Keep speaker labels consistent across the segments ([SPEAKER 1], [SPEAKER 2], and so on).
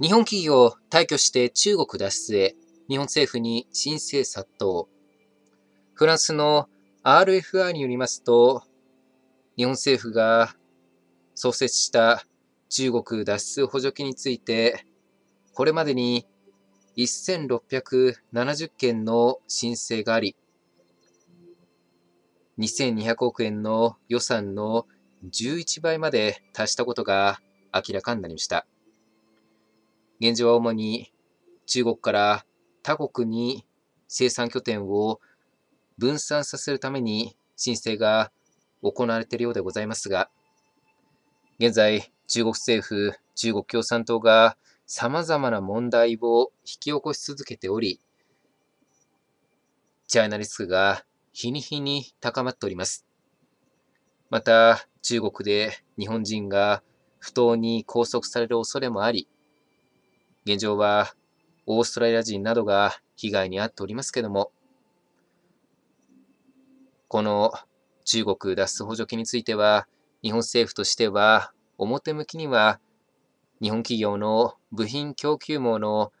[SPEAKER 1] 日本企業退去して中国脱出へ、日本政府に申請殺到。フランスの RFI によりますと、日本政府が創設した中国脱出補助金について、これまでに1670件の申請があり、2200億円の予算の11倍まで達したことが明らかになりました。現状は主に中国から他国に生産拠点を分散させるために申請が行われているようでございますが、現在、中国政府、中国共産党が様々な問題を引き起こし続けており、チャイナリスクが日に日に高まっております。また、中国で日本人が不当に拘束される恐れもあり、現状はオーストラリア人などが被害に遭っておりますけども、この中国脱出補助金については、日本政府としては表向きには日本企業の部品供給網の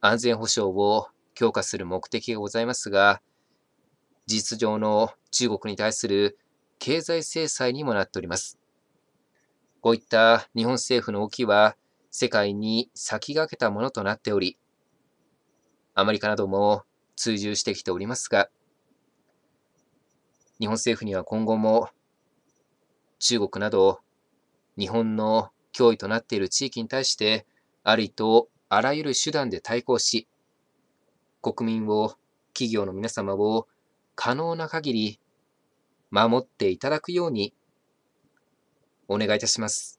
[SPEAKER 1] 安全保障を強化する目的がございますが、事実上の中国に対する経済制裁にもなっております。こういった日本政府の動きは、世界に先駆けたものとなっており、アメリカなども追従してきておりますが、日本政府には今後も中国など日本の脅威となっている地域に対してありとあらゆる手段で対抗し、国民を、企業の皆様を可能な限り守
[SPEAKER 2] っていただくようにお願いいたします。